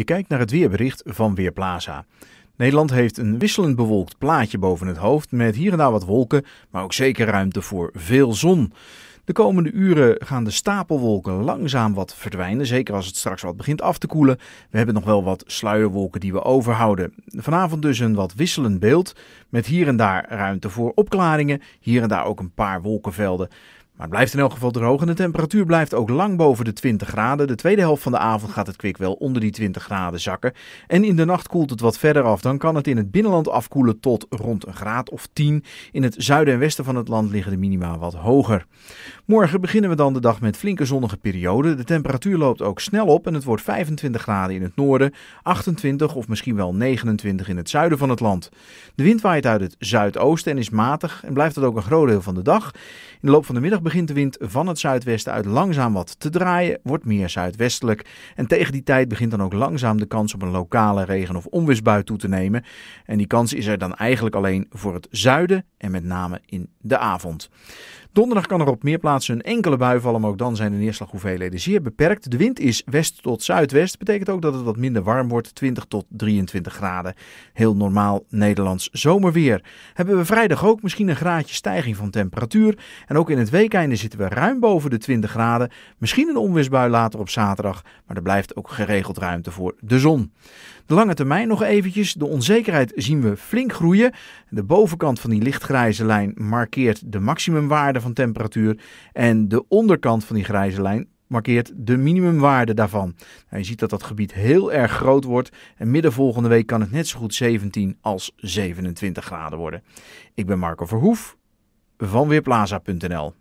Je kijkt naar het weerbericht van Weerplaza. Nederland heeft een wisselend bewolkt plaatje boven het hoofd met hier en daar wat wolken, maar ook zeker ruimte voor veel zon. De komende uren gaan de stapelwolken langzaam wat verdwijnen, zeker als het straks wat begint af te koelen. We hebben nog wel wat sluierwolken die we overhouden. Vanavond dus een wat wisselend beeld, met hier en daar ruimte voor opklaringen, hier en daar ook een paar wolkenvelden. Maar het blijft in elk geval droog en de temperatuur blijft ook lang boven de 20 graden. De tweede helft van de avond gaat het kwik wel onder die 20 graden zakken. En in de nacht koelt het wat verder af. Dan kan het in het binnenland afkoelen tot rond een graad of 10. In het zuiden en westen van het land liggen de minima wat hoger. Morgen beginnen we dan de dag met flinke zonnige perioden. De temperatuur loopt ook snel op en het wordt 25 graden in het noorden, 28 of misschien wel 29 in het zuiden van het land. De wind waait uit het zuidoosten en is matig en blijft dat ook een groot deel van de dag. In de loop van de middag begint de wind van het zuidwesten uit langzaam wat te draaien, wordt meer zuidwestelijk. En tegen die tijd begint dan ook langzaam de kans op een lokale regen- of onweersbui toe te nemen. En die kans is er dan eigenlijk alleen voor het zuiden en met name in de avond. Donderdag kan er op meer plaatsen een enkele bui vallen, maar ook dan zijn de neerslaghoeveelheden zeer beperkt. De wind is west tot zuidwest, betekent ook dat het wat minder warm wordt, 20 tot 23 graden. Heel normaal Nederlands zomerweer. Hebben we vrijdag ook misschien een graadje stijging van temperatuur. En ook in het weekeinde zitten we ruim boven de 20 graden. Misschien een onweersbui later op zaterdag, maar er blijft ook geregeld ruimte voor de zon. De lange termijn nog eventjes. De onzekerheid zien we flink groeien. De bovenkant van die licht grijze lijn markeert de maximumwaarde van temperatuur en de onderkant van die grijze lijn markeert de minimumwaarde daarvan. Nou, je ziet dat dat gebied heel erg groot wordt en midden volgende week kan het net zo goed 17 als 27 graden worden. Ik ben Marco Verhoef van Weerplaza.nl.